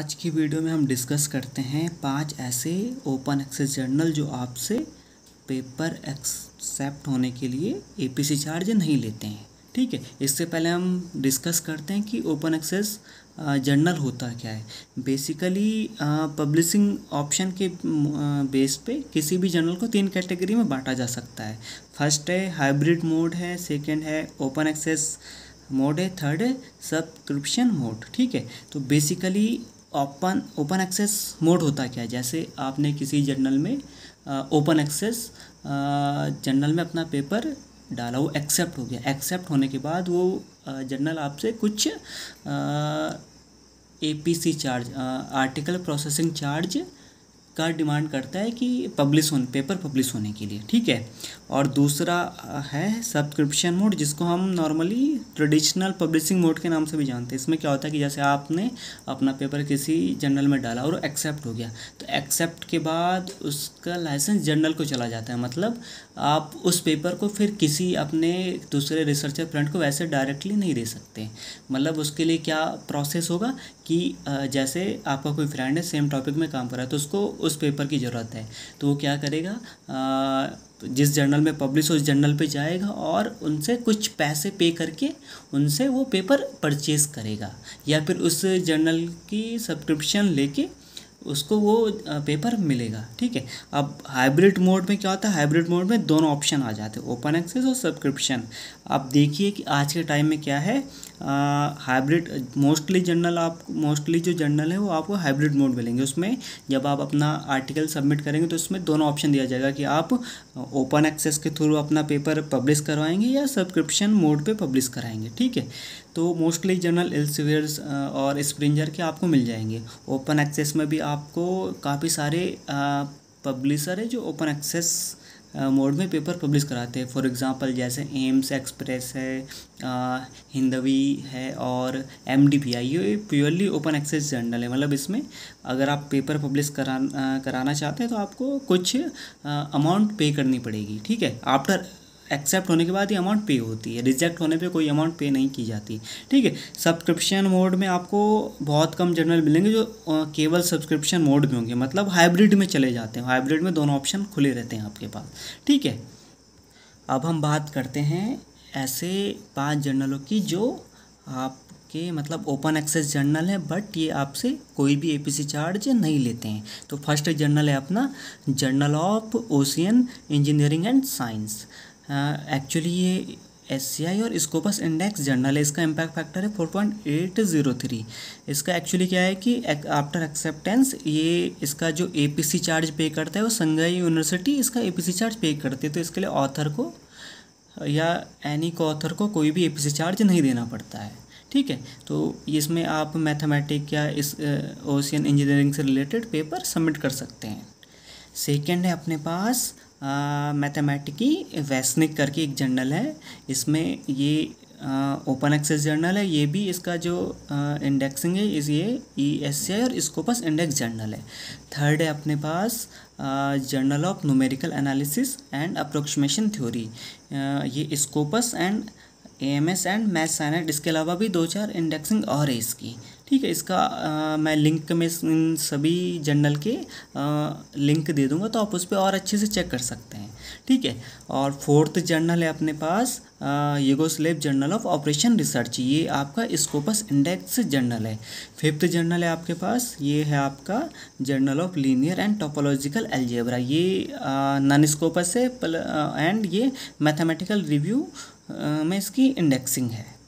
आज की वीडियो में हम डिस्कस करते हैं पांच ऐसे ओपन एक्सेस जर्नल जो आपसे पेपर एक्सेप्ट होने के लिए एपीसी चार्ज नहीं लेते हैं ठीक है इससे पहले हम डिस्कस करते हैं कि ओपन एक्सेस जर्नल होता क्या है बेसिकली पब्लिशिंग ऑप्शन के बेस पे किसी भी जर्नल को तीन कैटेगरी में बांटा जा सकता है फर्स्ट है हाइब्रिड मोड है सेकेंड है ओपन एक्सेस मोड है थर्ड है सब्सक्रिप्शन मोड ठीक है तो basically open open access mode होता क्या है जैसे आपने किसी जर्नल में ओपन एक्सेस जर्नल में अपना पेपर डाला वो एक्सेप्ट हो गया एक्सेप्ट होने के बाद वो जर्नल आपसे कुछ A P C charge article processing charge अधिकार डिमांड करता है कि पब्लिश होने पेपर पब्लिश होने के लिए ठीक है और दूसरा है सब्सक्रिप्शन मोड जिसको हम नॉर्मली ट्रेडिशनल पब्लिशिंग मोड के नाम से भी जानते हैं इसमें क्या होता है कि जैसे आपने अपना पेपर किसी जर्नल में डाला और एक्सेप्ट हो गया तो एक्सेप्ट के बाद उसका लाइसेंस जर्नल को चला जाता है मतलब आप उस पेपर को फिर किसी अपने दूसरे रिसर्चर फ्रेंड को वैसे डायरेक्टली नहीं दे सकते मतलब उसके लिए क्या प्रोसेस होगा कि जैसे आपका कोई फ्रेंड है सेम टॉपिक में काम कर रहा है तो उसको उस पेपर की ज़रूरत है तो वो क्या करेगा आ, जिस जर्नल में पब्लिश उस जर्नल पे जाएगा और उनसे कुछ पैसे पे करके उनसे वो पेपर परचेज़ करेगा या फिर उस जर्नल की सब्सक्रिप्शन लेके उसको वो पेपर मिलेगा ठीक है अब हाइब्रिड मोड में क्या होता है हाइब्रिड मोड में दोनों ऑप्शन आ जाते हैं ओपन एक्सेस और सब्सक्रिप्शन आप देखिए कि आज के टाइम में क्या है हाइब्रिड मोस्टली जर्नल आप मोस्टली जो जर्नल है वो आपको हाइब्रिड मोड मिलेंगे उसमें जब आप अपना आर्टिकल सबमिट करेंगे तो उसमें दोनों ऑप्शन दिया जाएगा कि आप ओपन एक्सेस के थ्रू अपना पेपर पब्लिश करवाएंगे या सब्सक्रिप्शन मोड पे पब्लिश कराएंगे ठीक है तो मोस्टली जर्नल एल्सवियर्स और स्प्रिंजर के आपको मिल जाएंगे ओपन एक्सेस में भी आपको काफ़ी सारे पब्लिशर है जो ओपन एक्सेस मोड में पेपर पब्लिश कराते हैं फॉर एग्ज़ाम्पल जैसे एम्स एक्सप्रेस है हिंदवी है और एम डी पी आई ये प्योरली ओपन एक्सेस जर्नल है मतलब इसमें अगर आप पेपर पब्लिश करा कराना चाहते हैं तो आपको कुछ अमाउंट पे करनी पड़ेगी ठीक है आफ्टर एक्सेप्ट होने के बाद ही अमाउंट पे होती है रिजेक्ट होने पे कोई अमाउंट पे नहीं की जाती ठीक है सब्सक्रिप्शन मोड में आपको बहुत कम जर्नल मिलेंगे जो केवल सब्सक्रिप्शन मोड में होंगे मतलब हाइब्रिड में चले जाते हैं हाइब्रिड में दोनों ऑप्शन खुले रहते हैं आपके पास ठीक है अब हम बात करते हैं ऐसे पाँच जर्नलों की जो आप के मतलब ओपन एक्सेस जर्नल है बट ये आपसे कोई भी एपीसी चार्ज नहीं लेते हैं तो फर्स्ट जर्नल है अपना journal of ocean engineering and science actually हाँ, ये एस सी आई और स्कोपस इंडेक्स जनरल है इसका इम्पैक्ट फैक्टर है four point eight zero three इसका एक्चुअली क्या है कि आफ्टर एक्सेप्टेंस ये इसका जो ए पी सी चार्ज पे करता है वो संघाई यूनिवर्सिटी इसका ए पी सी चार्ज पे करती है तो इसके लिए ऑथर को या एनी को ऑथर को कोई भी ए पी सी चार्ज नहीं देना पड़ता है ठीक है तो इसमें आप मैथमेटिक या इस ओशियन इंजीनियरिंग से रिलेटेड पेपर सबमिट कर सकते हैं सेकेंड है अपने पास मैथमेटिकी वैसनिक करके एक जर्नल है इसमें ये ओपन एक्सेस जर्नल है ये भी इसका जो इंडेक्सिंग है इस ये ई एस सी आई और पास इंडेक्स जर्नल है थर्ड है अपने पास journal of numerical analysis and approximation theory ये Scopus and A M S and MathSciNet इसके अलावा भी दो चार इंडेक्सिंग और है इसकी ठीक है इसका आ, मैं लिंक में इन सभी जर्नल के आ, लिंक दे दूंगा तो आप उस पर और अच्छे से चेक कर सकते हैं ठीक है और फोर्थ जर्नल है अपने पास स्लेब जर्नल ऑफ ऑपरेशन रिसर्च ये आपका स्कोपस इंडेक्स जर्नल है फिफ्थ जर्नल है आपके पास ये है आपका journal of linear and topological algebra ये नन स्कोपस है एंड ये मैथमेटिकल रिव्यू में इसकी इंडेक्सिंग है